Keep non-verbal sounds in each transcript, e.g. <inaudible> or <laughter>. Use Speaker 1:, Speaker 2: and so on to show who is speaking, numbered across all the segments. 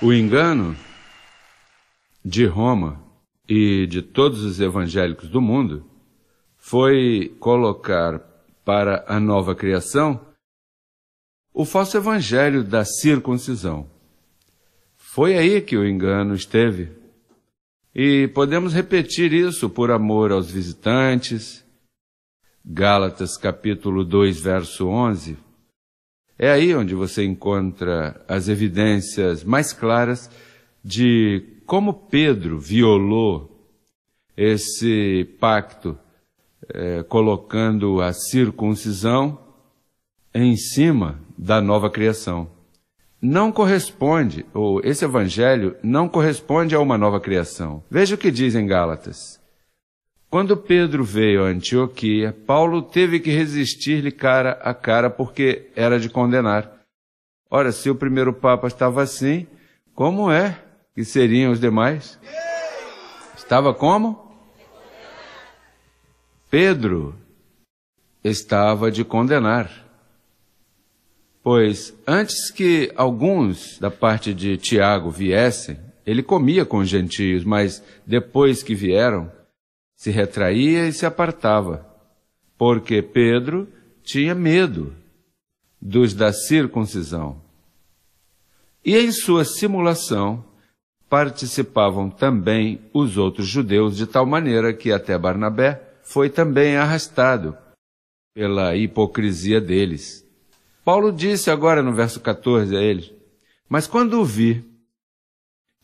Speaker 1: O engano de Roma e de todos os evangélicos do mundo foi colocar para a nova criação o falso evangelho da circuncisão. Foi aí que o engano esteve. E podemos repetir isso por amor aos visitantes. Gálatas capítulo 2, verso 11 é aí onde você encontra as evidências mais claras de como Pedro violou esse pacto, é, colocando a circuncisão em cima da nova criação. Não corresponde, ou esse evangelho não corresponde a uma nova criação. Veja o que diz em Gálatas. Quando Pedro veio a Antioquia, Paulo teve que resistir-lhe cara a cara porque era de condenar. Ora, se o primeiro Papa estava assim, como é que seriam os demais? Estava como? Pedro estava de condenar. Pois antes que alguns da parte de Tiago viessem, ele comia com os gentios, mas depois que vieram, se retraía e se apartava, porque Pedro tinha medo dos da circuncisão. E em sua simulação participavam também os outros judeus, de tal maneira que até Barnabé foi também arrastado pela hipocrisia deles. Paulo disse agora no verso 14 a eles: Mas quando vi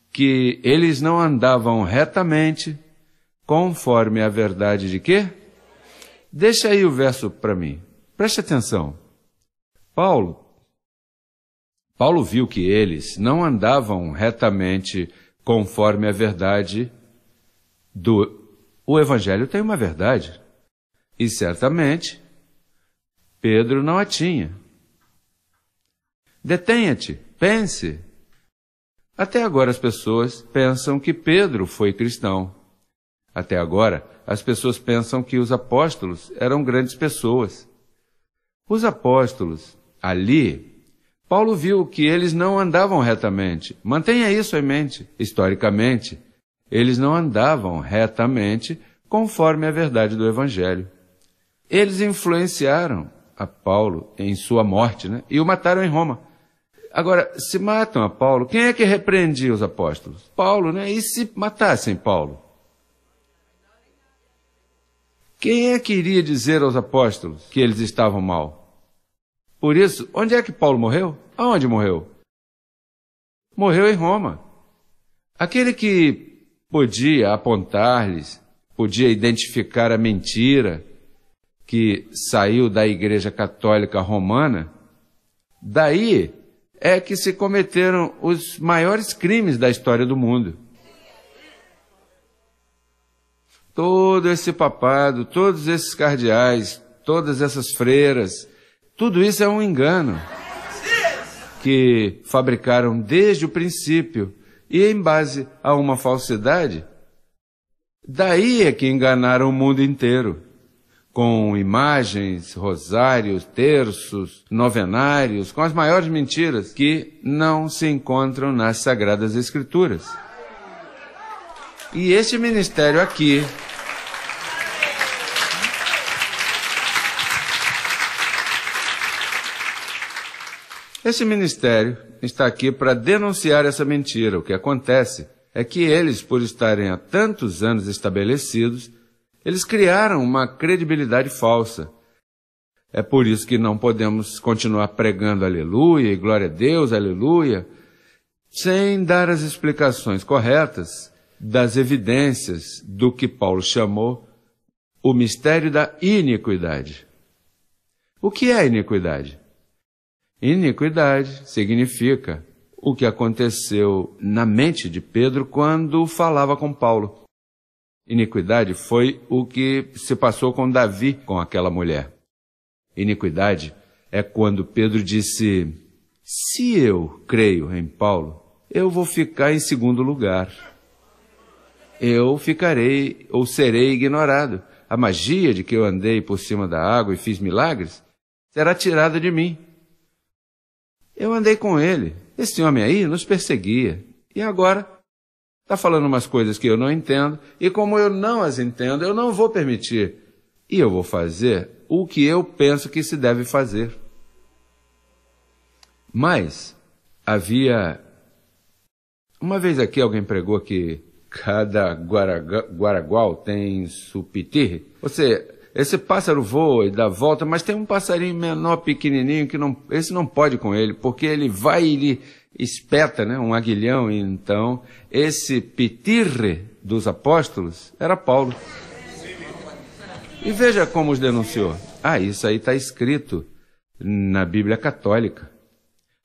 Speaker 1: que eles não andavam retamente, Conforme a verdade de quê? Deixa aí o verso para mim. Preste atenção. Paulo Paulo viu que eles não andavam retamente conforme a verdade do o evangelho tem uma verdade. E certamente Pedro não a tinha. Detenha-te, pense. Até agora as pessoas pensam que Pedro foi cristão. Até agora, as pessoas pensam que os apóstolos eram grandes pessoas. Os apóstolos, ali, Paulo viu que eles não andavam retamente. Mantenha isso em mente. Historicamente, eles não andavam retamente conforme a verdade do Evangelho. Eles influenciaram a Paulo em sua morte né? e o mataram em Roma. Agora, se matam a Paulo, quem é que repreendia os apóstolos? Paulo, né? E se matassem Paulo? Quem é que iria dizer aos apóstolos que eles estavam mal? Por isso, onde é que Paulo morreu? Aonde morreu? Morreu em Roma. Aquele que podia apontar-lhes, podia identificar a mentira que saiu da Igreja Católica Romana, daí é que se cometeram os maiores crimes da história do mundo. todo esse papado, todos esses cardeais, todas essas freiras, tudo isso é um engano que fabricaram desde o princípio e em base a uma falsidade. Daí é que enganaram o mundo inteiro com imagens, rosários, terços, novenários, com as maiores mentiras que não se encontram nas sagradas escrituras. E esse ministério aqui. Esse ministério está aqui para denunciar essa mentira. O que acontece é que eles, por estarem há tantos anos estabelecidos, eles criaram uma credibilidade falsa. É por isso que não podemos continuar pregando aleluia e glória a Deus, aleluia, sem dar as explicações corretas das evidências do que Paulo chamou o mistério da iniquidade. O que é iniquidade? Iniquidade significa o que aconteceu na mente de Pedro quando falava com Paulo. Iniquidade foi o que se passou com Davi com aquela mulher. Iniquidade é quando Pedro disse: Se eu creio em Paulo, eu vou ficar em segundo lugar eu ficarei ou serei ignorado. A magia de que eu andei por cima da água e fiz milagres será tirada de mim. Eu andei com ele. Esse homem aí nos perseguia. E agora está falando umas coisas que eu não entendo, e como eu não as entendo, eu não vou permitir. E eu vou fazer o que eu penso que se deve fazer. Mas havia. Uma vez aqui alguém pregou que Cada guaragual tem Ou Você, esse pássaro voa e dá volta, mas tem um passarinho menor, pequenininho, que não, esse não pode com ele, porque ele vai e ele espeta, né, um aguilhão. Então, esse pitirre dos apóstolos era Paulo. E veja como os denunciou. Ah, isso aí está escrito na Bíblia Católica.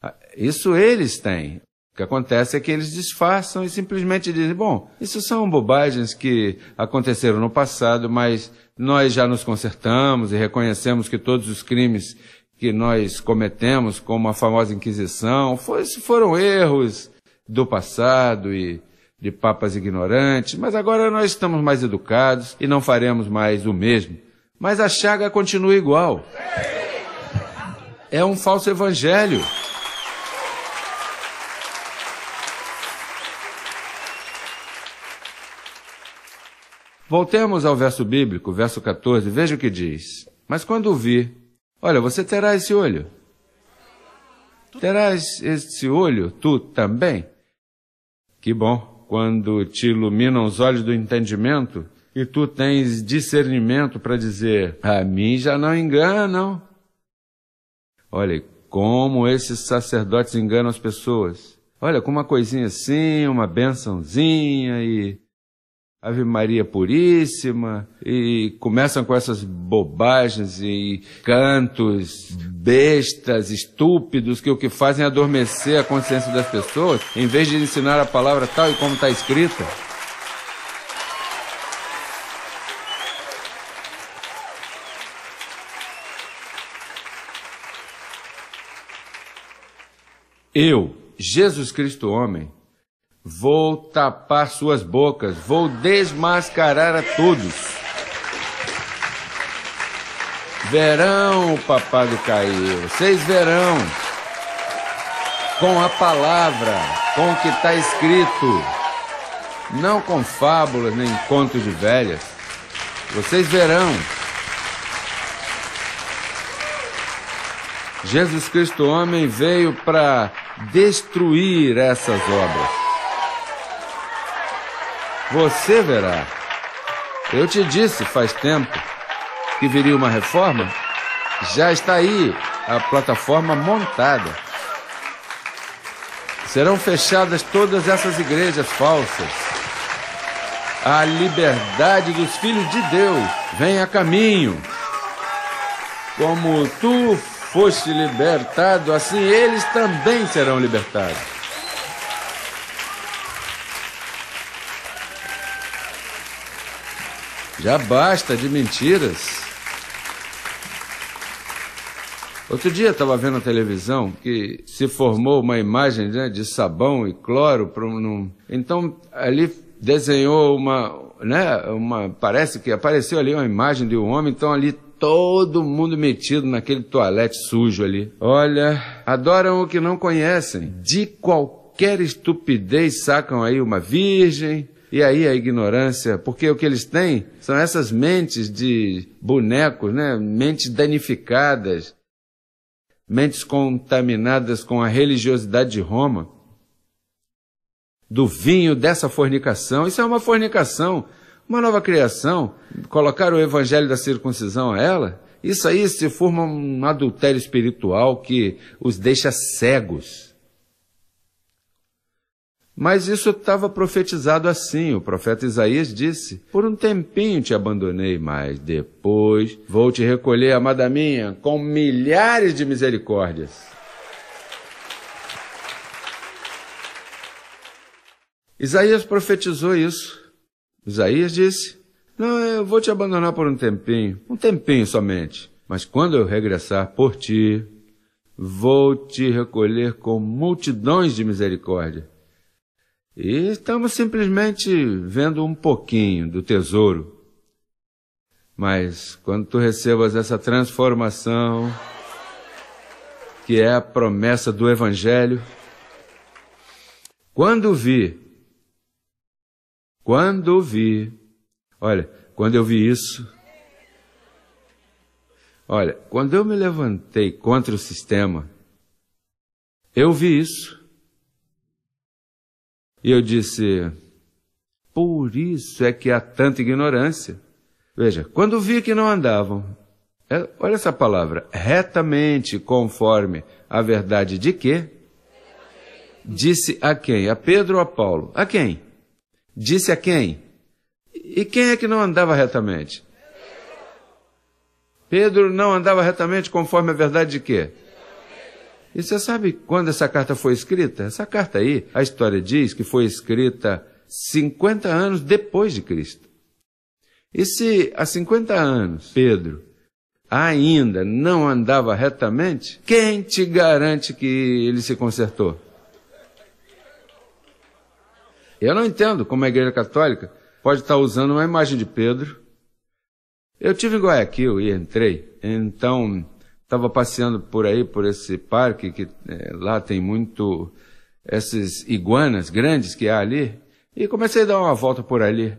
Speaker 1: Ah, isso eles têm que acontece é que eles disfarçam e simplesmente dizem: bom, isso são bobagens que aconteceram no passado, mas nós já nos consertamos e reconhecemos que todos os crimes que nós cometemos, como a famosa Inquisição, foram erros do passado e de papas ignorantes, mas agora nós estamos mais educados e não faremos mais o mesmo. Mas a chaga continua igual. É um falso evangelho. Voltemos ao verso bíblico, verso 14, veja o que diz. Mas quando vi, olha, você terá esse olho. Terás esse olho, tu também. Que bom, quando te iluminam os olhos do entendimento e tu tens discernimento para dizer: a mim já não enganam. Olha, como esses sacerdotes enganam as pessoas. Olha, com uma coisinha assim, uma bençãozinha e Ave Maria Puríssima, e começam com essas bobagens e cantos bestas, estúpidos, que o que fazem é adormecer a consciência das pessoas, em vez de ensinar a palavra tal e como está escrita. Eu, Jesus Cristo homem, Vou tapar suas bocas, vou desmascarar a todos. Verão, papado caiu, vocês verão. Com a palavra, com o que está escrito. Não com fábulas nem contos de velhas. Vocês verão. Jesus Cristo, homem, veio para destruir essas obras. Você verá. Eu te disse faz tempo que viria uma reforma. Já está aí a plataforma montada. Serão fechadas todas essas igrejas falsas. A liberdade dos filhos de Deus vem a caminho. Como tu foste libertado, assim eles também serão libertados. Já basta de mentiras. Outro dia estava vendo na televisão que se formou uma imagem né, de sabão e cloro. então ali desenhou uma, né, uma. Parece que apareceu ali uma imagem de um homem, então ali todo mundo metido naquele toalete sujo ali. Olha, adoram o que não conhecem. De qualquer estupidez sacam aí uma virgem, e aí a ignorância, porque o que eles têm são essas mentes de bonecos, né? mentes danificadas, mentes contaminadas com a religiosidade de Roma, do vinho dessa fornicação. Isso é uma fornicação, uma nova criação. Colocar o evangelho da circuncisão a ela, isso aí se forma um adultério espiritual que os deixa cegos. Mas isso estava profetizado assim. O profeta Isaías disse: Por um tempinho te abandonei, mas depois vou te recolher, amada minha, com milhares de misericórdias. Isaías profetizou isso. Isaías disse: Não, eu vou te abandonar por um tempinho, um tempinho somente. Mas quando eu regressar por ti, vou te recolher com multidões de misericórdia. E estamos simplesmente vendo um pouquinho do tesouro. Mas quando tu recebas essa transformação, que é a promessa do Evangelho, quando vi, quando vi, olha, quando eu vi isso, olha, quando eu me levantei contra o sistema, eu vi isso. E eu disse: Por isso é que há tanta ignorância. Veja, quando vi que não andavam, é, olha essa palavra, retamente conforme a verdade de quê? Disse a quem? A Pedro ou a Paulo? A quem? Disse a quem? E quem é que não andava retamente? Pedro não andava retamente conforme a verdade de quê? E você sabe quando essa carta foi escrita? Essa carta aí, a história diz que foi escrita 50 anos depois de Cristo. E se há 50 anos Pedro ainda não andava retamente, quem te garante que ele se consertou? Eu não entendo como a Igreja Católica pode estar usando uma imagem de Pedro. Eu tive em Guayaquil e entrei. Então, estava passeando por aí, por esse parque, que é, lá tem muito essas iguanas grandes que há ali, e comecei a dar uma volta por ali.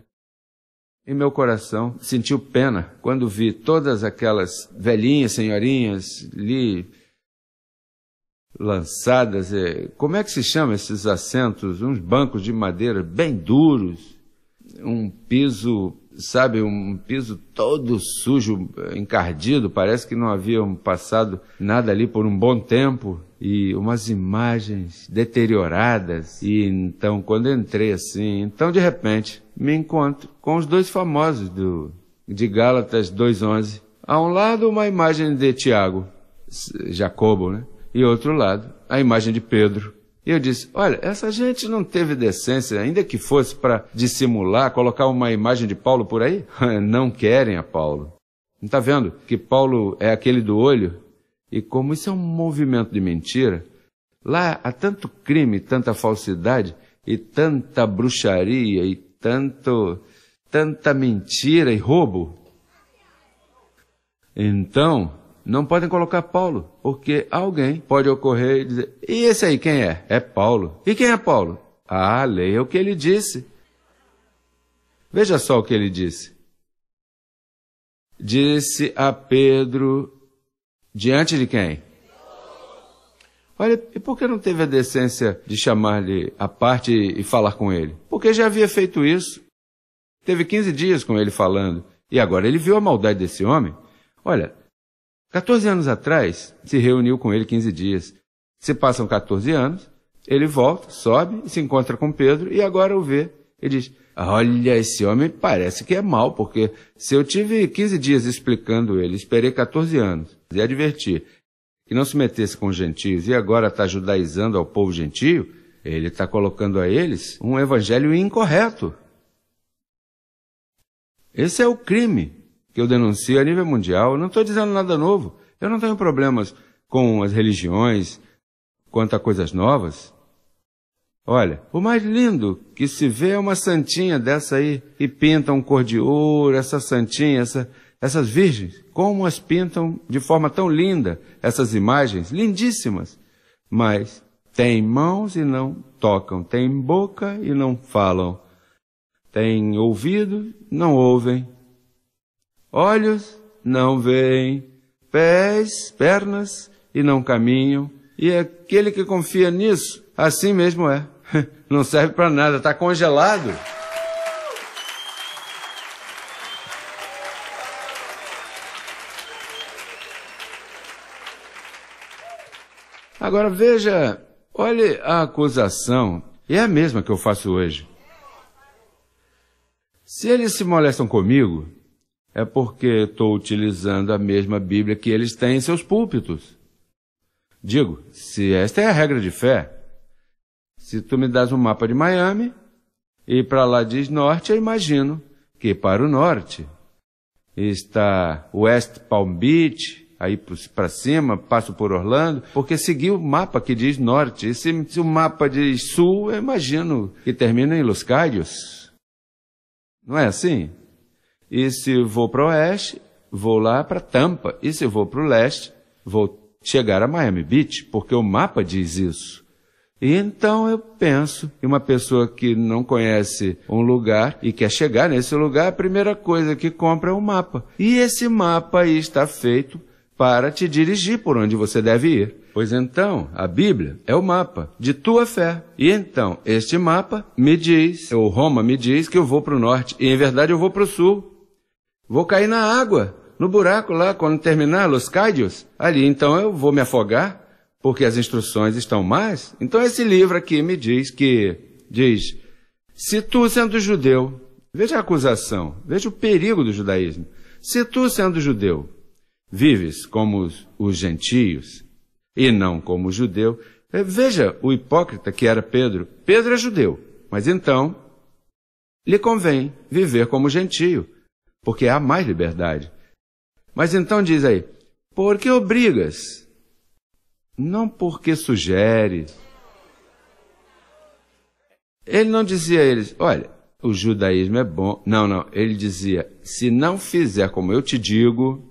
Speaker 1: E meu coração sentiu pena quando vi todas aquelas velhinhas, senhorinhas ali lançadas. É, como é que se chama esses assentos? Uns bancos de madeira bem duros, um piso sabe, um piso todo sujo, encardido, parece que não haviam passado nada ali por um bom tempo e umas imagens deterioradas. E então, quando entrei assim, então de repente me encontro com os dois famosos do de Gálatas 2:11. A um lado uma imagem de Tiago, Jacobo, né? E outro lado a imagem de Pedro. E eu disse: olha, essa gente não teve decência, ainda que fosse para dissimular, colocar uma imagem de Paulo por aí. <laughs> não querem a Paulo. Não está vendo que Paulo é aquele do olho? E como isso é um movimento de mentira, lá há tanto crime, tanta falsidade, e tanta bruxaria, e tanto, tanta mentira e roubo. Então, não podem colocar Paulo, porque alguém pode ocorrer e dizer: e esse aí quem é? É Paulo. E quem é Paulo? Ah, leia o que ele disse. Veja só o que ele disse. Disse a Pedro diante de quem? Olha, e por que não teve a decência de chamar-lhe à parte e falar com ele? Porque já havia feito isso. Teve 15 dias com ele falando. E agora ele viu a maldade desse homem. Olha, 14 anos atrás, se reuniu com ele 15 dias. Se passam 14 anos, ele volta, sobe, se encontra com Pedro e agora o vê. Ele diz: Olha, esse homem parece que é mal, porque se eu tive 15 dias explicando ele, esperei 14 anos e adverti que não se metesse com os gentios e agora está judaizando ao povo gentio, ele está colocando a eles um evangelho incorreto. Esse é o crime que eu denuncio a nível mundial. Eu não estou dizendo nada novo. Eu não tenho problemas com as religiões, quanto a coisas novas. Olha, o mais lindo que se vê é uma santinha dessa aí, que pintam um cor de ouro, essa santinha, essa, essas virgens. Como as pintam de forma tão linda, essas imagens, lindíssimas. Mas têm mãos e não tocam, têm boca e não falam, têm ouvido, não ouvem, Olhos não veem, pés, pernas e não caminham. E é aquele que confia nisso, assim mesmo é. <laughs> Não serve para nada, está congelado. Agora veja, olhe a acusação, é a mesma que eu faço hoje. Se eles se molestam comigo, é porque estou utilizando a mesma Bíblia que eles têm em seus púlpitos. Digo, se esta é a regra de fé, se tu me das um mapa de Miami e para lá diz norte, eu imagino que para o norte está West Palm Beach, aí para cima, passo por Orlando, porque segui o mapa que diz norte. E se, se o mapa diz sul, eu imagino que termina em Los Cayos. Não é assim? E se vou para o oeste, vou lá para Tampa. E se vou para o leste, vou chegar a Miami Beach, porque o mapa diz isso. E então eu penso, que uma pessoa que não conhece um lugar e quer chegar nesse lugar, a primeira coisa que compra é o um mapa. E esse mapa aí está feito para te dirigir por onde você deve ir. Pois então, a Bíblia é o mapa de tua fé. E então, este mapa me diz, ou Roma me diz, que eu vou para o norte, e em verdade eu vou para o sul. Vou cair na água, no buraco lá, quando terminar, Los Cádios, ali, então eu vou me afogar, porque as instruções estão mais. Então esse livro aqui me diz que, diz, se tu sendo judeu, veja a acusação, veja o perigo do judaísmo, se tu sendo judeu, vives como os, os gentios e não como o judeu, eh, veja o hipócrita que era Pedro. Pedro é judeu, mas então lhe convém viver como gentio porque há mais liberdade. Mas então diz aí, por que obrigas? Não porque sugeres. Ele não dizia a eles, olha, o judaísmo é bom. Não, não. Ele dizia, se não fizer como eu te digo,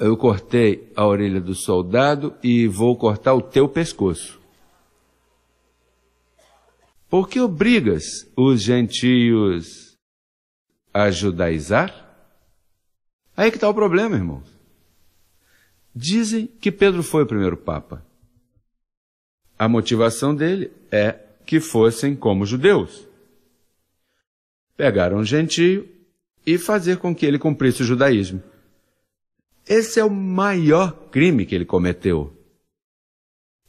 Speaker 1: eu cortei a orelha do soldado e vou cortar o teu pescoço. Por que obrigas os gentios a judaizar? Aí que está o problema, irmãos. Dizem que Pedro foi o primeiro Papa. A motivação dele é que fossem como judeus. Pegar um gentio e fazer com que ele cumprisse o judaísmo. Esse é o maior crime que ele cometeu.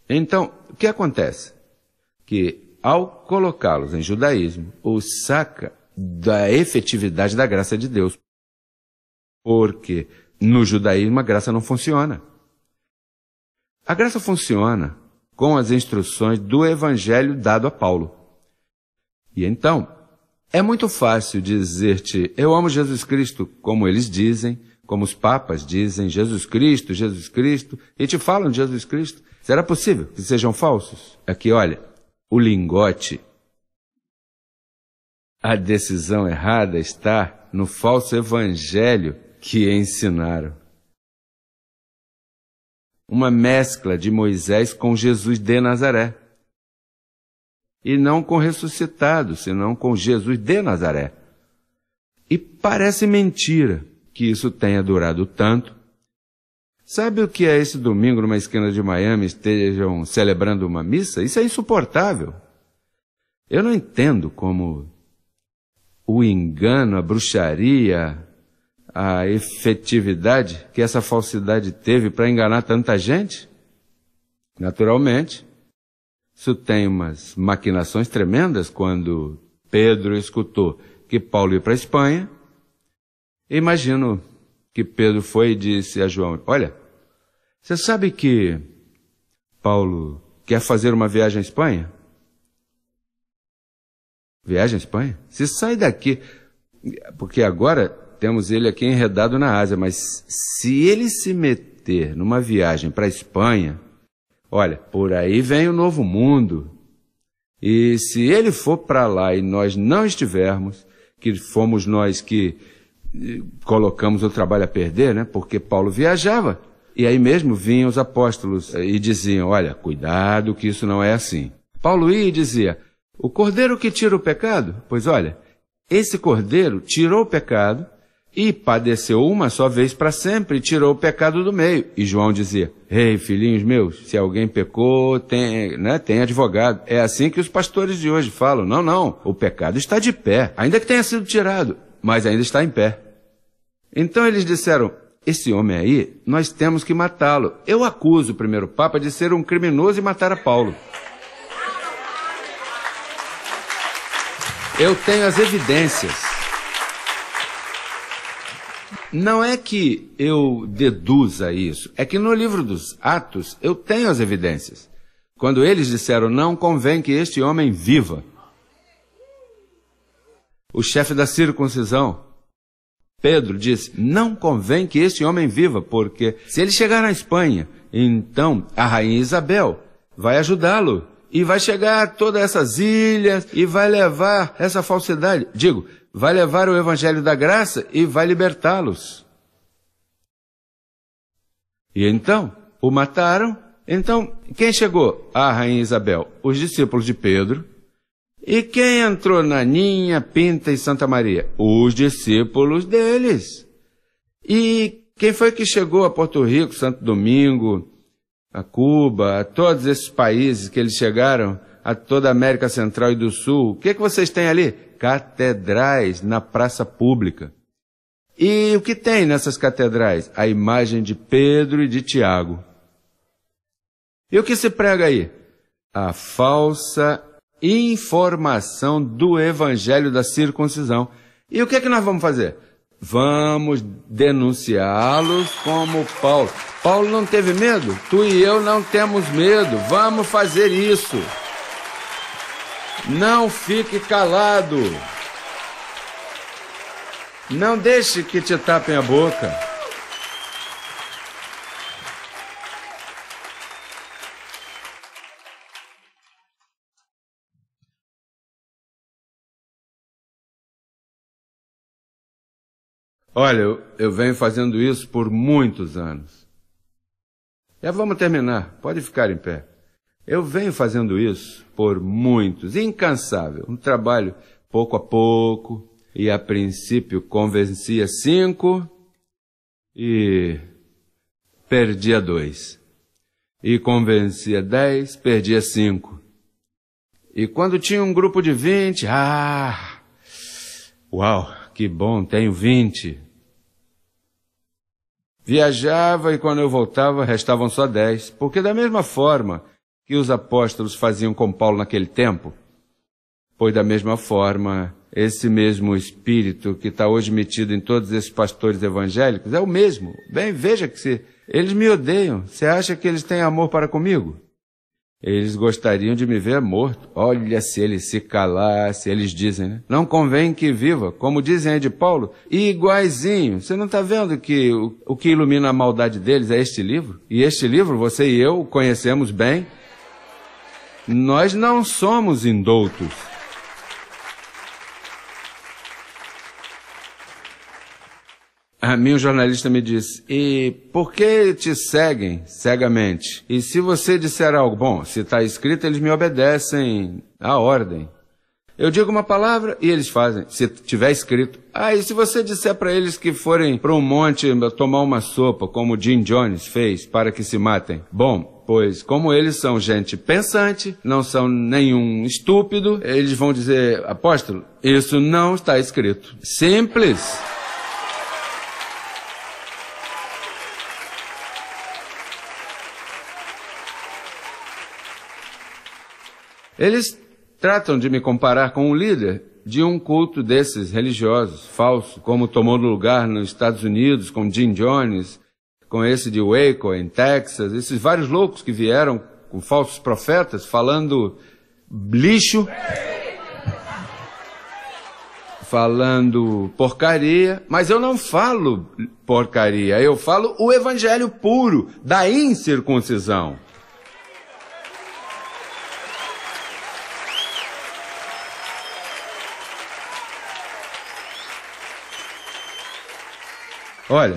Speaker 1: Então, o que acontece? Que ao colocá-los em judaísmo, o saca da efetividade da graça de Deus. Porque no judaísmo a graça não funciona. A graça funciona com as instruções do evangelho dado a Paulo. E então, é muito fácil dizer-te: eu amo Jesus Cristo, como eles dizem, como os papas dizem, Jesus Cristo, Jesus Cristo, e te falam de Jesus Cristo. Será possível que sejam falsos? Aqui, olha, o lingote a decisão errada está no falso evangelho que ensinaram. Uma mescla de Moisés com Jesus de Nazaré. E não com ressuscitado, senão com Jesus de Nazaré. E parece mentira que isso tenha durado tanto. Sabe o que é esse domingo numa esquina de Miami estejam celebrando uma missa? Isso é insuportável. Eu não entendo como o engano, a bruxaria, a efetividade que essa falsidade teve para enganar tanta gente? Naturalmente, isso tem umas maquinações tremendas quando Pedro escutou que Paulo ia para a Espanha. Imagino que Pedro foi e disse a João: Olha, você sabe que Paulo quer fazer uma viagem à Espanha? Viaja à Espanha? Se sai daqui. Porque agora temos ele aqui enredado na Ásia, mas se ele se meter numa viagem para a Espanha, olha, por aí vem o novo mundo. E se ele for para lá e nós não estivermos, que fomos nós que eh, colocamos o trabalho a perder, né? Porque Paulo viajava. E aí mesmo vinham os apóstolos eh, e diziam: Olha, cuidado que isso não é assim. Paulo ia e dizia: o cordeiro que tira o pecado? Pois olha, esse cordeiro tirou o pecado e padeceu uma só vez para sempre e tirou o pecado do meio. E João dizia: Ei, filhinhos meus, se alguém pecou, tem, né, tem advogado. É assim que os pastores de hoje falam: Não, não, o pecado está de pé, ainda que tenha sido tirado, mas ainda está em pé. Então eles disseram: Esse homem aí, nós temos que matá-lo. Eu acuso o primeiro Papa de ser um criminoso e matar a Paulo. Eu tenho as evidências. Não é que eu deduza isso, é que no livro dos Atos eu tenho as evidências. Quando eles disseram, não convém que este homem viva, o chefe da circuncisão, Pedro, disse: Não convém que este homem viva, porque se ele chegar na Espanha, então a rainha Isabel vai ajudá-lo e vai chegar a todas essas ilhas e vai levar essa falsidade. Digo, vai levar o evangelho da graça e vai libertá-los. E então, o mataram. Então, quem chegou? A rainha Isabel, os discípulos de Pedro. E quem entrou na Ninha, Pinta e Santa Maria? Os discípulos deles. E quem foi que chegou a Porto Rico, Santo Domingo, a Cuba, a todos esses países que eles chegaram, a toda a América Central e do Sul, o que, é que vocês têm ali? Catedrais na praça pública. E o que tem nessas catedrais? A imagem de Pedro e de Tiago. E o que se prega aí? A falsa informação do evangelho da circuncisão. E o que é que nós vamos fazer? Vamos denunciá-los como Paulo. Paulo não teve medo? Tu e eu não temos medo. Vamos fazer isso. Não fique calado. Não deixe que te tapem a boca. Olha, eu, eu venho fazendo isso por muitos anos. Já vamos terminar, pode ficar em pé. Eu venho fazendo isso por muitos, incansável, um trabalho pouco a pouco, e a princípio convencia cinco e perdia dois. E convencia dez, perdia cinco. E quando tinha um grupo de vinte, ah! Uau! que bom, tenho vinte. Viajava e quando eu voltava restavam só dez, porque da mesma forma que os apóstolos faziam com Paulo naquele tempo, pois da mesma forma esse mesmo espírito que está hoje metido em todos esses pastores evangélicos é o mesmo. Bem, veja que se eles me odeiam, você acha que eles têm amor para comigo? Eles gostariam de me ver morto. Olha se eles se calasse, eles dizem, né? Não convém que viva, como dizem aí de Paulo, iguaizinho. Você não está vendo que o, o, que ilumina a maldade deles é este livro? E este livro você e eu conhecemos bem. Nós não somos indoutos. A mim jornalista me disse, e por que te seguem cegamente? E se você disser algo, bom, se está escrito, eles me obedecem à ordem. Eu digo uma palavra e eles fazem, se tiver escrito. Ah, e se você disser para eles que forem para um monte tomar uma sopa, como Jim Jones fez, para que se matem? Bom, pois como eles são gente pensante, não são nenhum estúpido, eles vão dizer, apóstolo, isso não está escrito. Simples. Eles tratam de me comparar com um líder de um culto desses religiosos, falso, como tomou lugar nos Estados Unidos com Jim Jones, com esse de Waco, em Texas, esses vários loucos que vieram com falsos profetas falando lixo, falando porcaria, mas eu não falo porcaria, eu falo o evangelho puro da incircuncisão. Olha,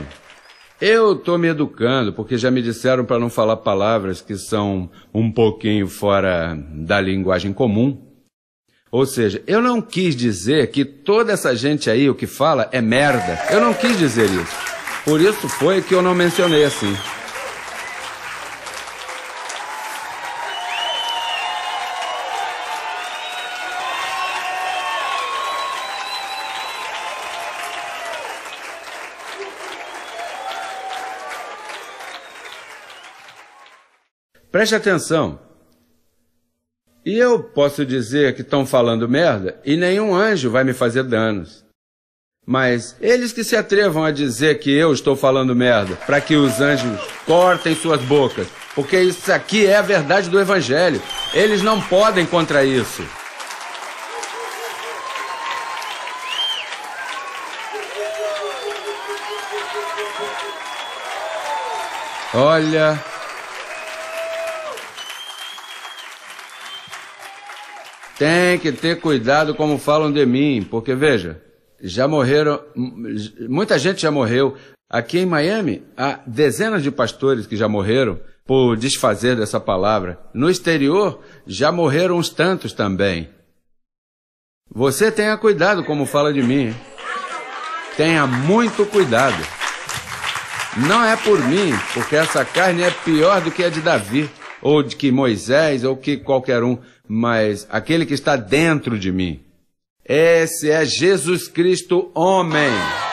Speaker 1: eu tô me educando porque já me disseram para não falar palavras que são um pouquinho fora da linguagem comum. Ou seja, eu não quis dizer que toda essa gente aí o que fala é merda. Eu não quis dizer isso. Por isso foi que eu não mencionei assim. Preste atenção. E eu posso dizer que estão falando merda e nenhum anjo vai me fazer danos. Mas eles que se atrevam a dizer que eu estou falando merda, para que os anjos cortem suas bocas, porque isso aqui é a verdade do Evangelho. Eles não podem contra isso. Olha, Tem que ter cuidado como falam de mim, porque veja, já morreram, muita gente já morreu. Aqui em Miami, há dezenas de pastores que já morreram por desfazer dessa palavra. No exterior, já morreram uns tantos também. Você tenha cuidado como fala de mim. Tenha muito cuidado. Não é por mim, porque essa carne é pior do que a de Davi, ou de que Moisés, ou que qualquer um mas aquele que está dentro de mim. Esse é Jesus Cristo, homem.